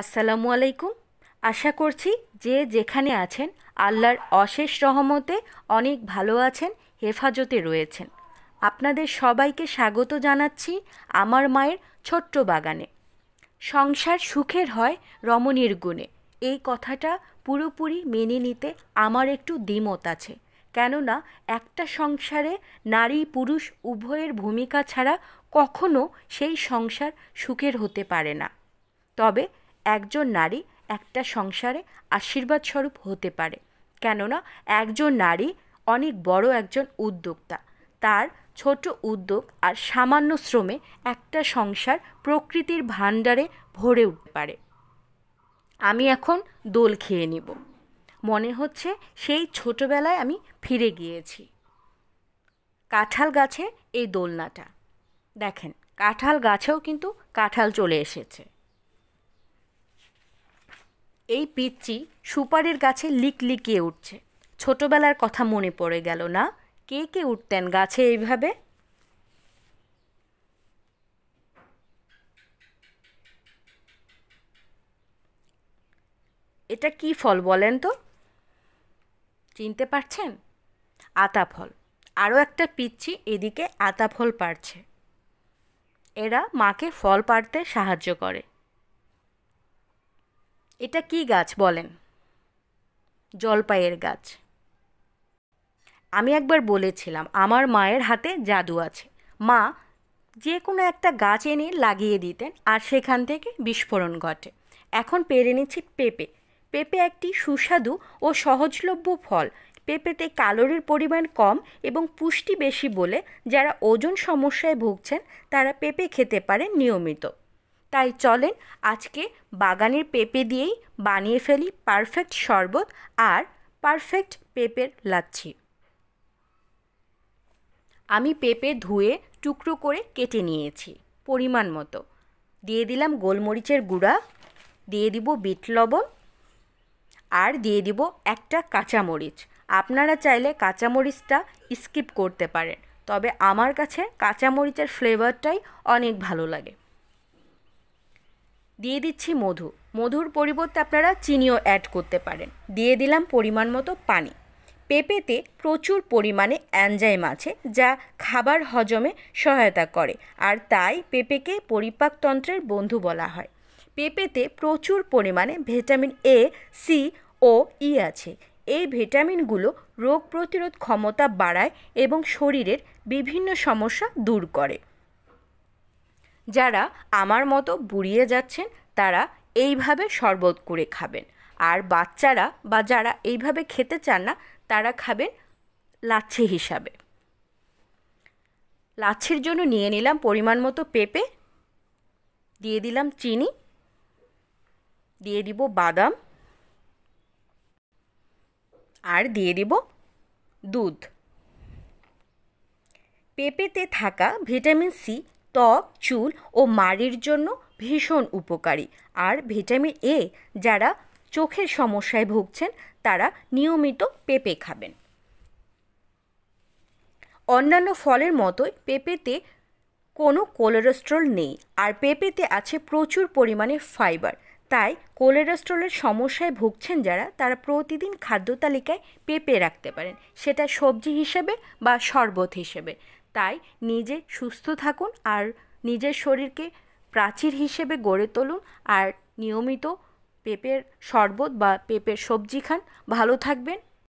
আসসালামু আলাইকুম আশা করছি যে যেখানে আছেন আল্লাহর অশেষ রহমতে অনেক ভালো আছেন হেফাজতে রয়েছেন আপনাদের সবাইকে স্বাগত জানাচ্ছি আমার মায়ের ছোট্ট বাগানে সংসার সুখের হয় রমণীর গুণে এই কথাটা পুরোপুরি মেনে নিতে আমার একটু দ্বিমত আছে কেননা একটা সংসারে নারী পুরুষ উভয়ের ভূমিকা ছাড়া কখনো সেই সংসার সুখের হতে পারে না তবে একজন নারী একটা সংসারে আশীর্বাদ স্বরূপ হতে পারে কেননা একজন নারী অনেক বড় একজন উদ্যোক্তা তার ছোট উদ্যোগ আর সামান্য শ্রমে একটা সংসার প্রকৃতির ভাণ্ডারে ভরে উঠতে পারে আমি এখন দোল খেয়ে নিব মনে হচ্ছে সেই ছোটবেলায় আমি ফিরে গিয়েছি কাঁঠাল গাছে এই দোলনাটা দেখেন কাঁঠাল গাছেও কিন্তু কাঁঠাল চলে এসেছে এই পিচ্চি সুপারির গাছে লিক লিকিয়ে উঠছে ছোটবেলার কথা মনে পড়ে গেল না কে কে উঠতেন গাছে এইভাবে এটা কি ফল বলেন তো চিনতে পারছেন আতা ফল আরও একটা পিচ্ছি এদিকে আতা ফল পারছে এরা মাকে ফল পারতে সাহায্য করে এটা কি গাছ বলেন জলপাইয়ের গাছ আমি একবার বলেছিলাম আমার মায়ের হাতে জাদু আছে মা যে কোনো একটা গাছ এনে লাগিয়ে দিতেন আর সেখান থেকে বিস্ফোরণ ঘটে এখন পেরে নিচ্ছি পেঁপে পেঁপে একটি সুস্বাদু ও সহজলভ্য ফল পেঁপেতে ক্যালোরির পরিমাণ কম এবং পুষ্টি বেশি বলে যারা ওজন সমস্যায় ভুগছেন তারা পেঁপে খেতে পারেন নিয়মিত তাই চলেন আজকে বাগানের পেঁপে দিয়েই বানিয়ে ফেলি পারফেক্ট শরবত আর পারফেক্ট পেঁপের লাচ্ছি আমি পেঁপে ধুয়ে টুকরো করে কেটে নিয়েছি পরিমাণ মতো দিয়ে দিলাম গোলমরিচের গুঁড়া দিয়ে দিব বিট লবণ আর দিয়ে দিব একটা কাঁচামরিচ আপনারা চাইলে কাঁচামরিচটা স্কিপ করতে পারেন তবে আমার কাছে কাঁচামরিচের ফ্লেভারটাই অনেক ভালো লাগে দিয়ে দিচ্ছি মধু মধুর পরিবর্তে আপনারা চিনিও অ্যাড করতে পারেন দিয়ে দিলাম পরিমাণ মতো পানি পেঁপেতে প্রচুর পরিমাণে অ্যানজাইম আছে যা খাবার হজমে সহায়তা করে আর তাই পেঁপেকে পরিপাকতন্ত্রের বন্ধু বলা হয় পেঁপেতে প্রচুর পরিমাণে ভিটামিন এ সি ও ই আছে এই ভিটামিনগুলো রোগ প্রতিরোধ ক্ষমতা বাড়ায় এবং শরীরের বিভিন্ন সমস্যা দূর করে যারা আমার মতো বুড়িয়ে যাচ্ছেন তারা এইভাবে শরবত করে খাবেন আর বাচ্চারা বা যারা এইভাবে খেতে চান না তারা খাবেন লাচ্ছি হিসাবে লাচ্ছির জন্য নিয়ে নিলাম পরিমাণ মতো পেঁপে দিয়ে দিলাম চিনি দিয়ে দিব বাদাম আর দিয়ে দিব দুধ পেঁপেতে থাকা ভিটামিন সি ত্বক চুল ও মাড়ির জন্য ভীষণ উপকারী আর ভিটামিন এ যারা চোখের সমস্যায় ভুগছেন তারা নিয়মিত পেঁপে খাবেন অন্যান্য ফলের মতোই পেঁপেতে কোনো কোলেস্ট্রল নেই আর পেঁপেতে আছে প্রচুর পরিমাণে ফাইবার তাই কোলেস্ট্রলের সমস্যায় ভুগছেন যারা তারা প্রতিদিন খাদ্য তালিকায় পেঁপে রাখতে পারেন সেটা সবজি হিসেবে বা শরবত হিসেবে তাই নিজে সুস্থ থাকুন আর নিজের শরীরকে প্রাচীর হিসেবে গড়ে তুলুন আর নিয়মিত পেঁপের শরবত বা পেঁপের সবজি খান ভালো থাকবেন